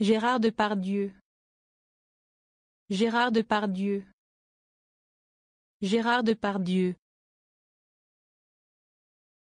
Gérard Depardieu. Gérard Depardieu. Gérard Depardieu.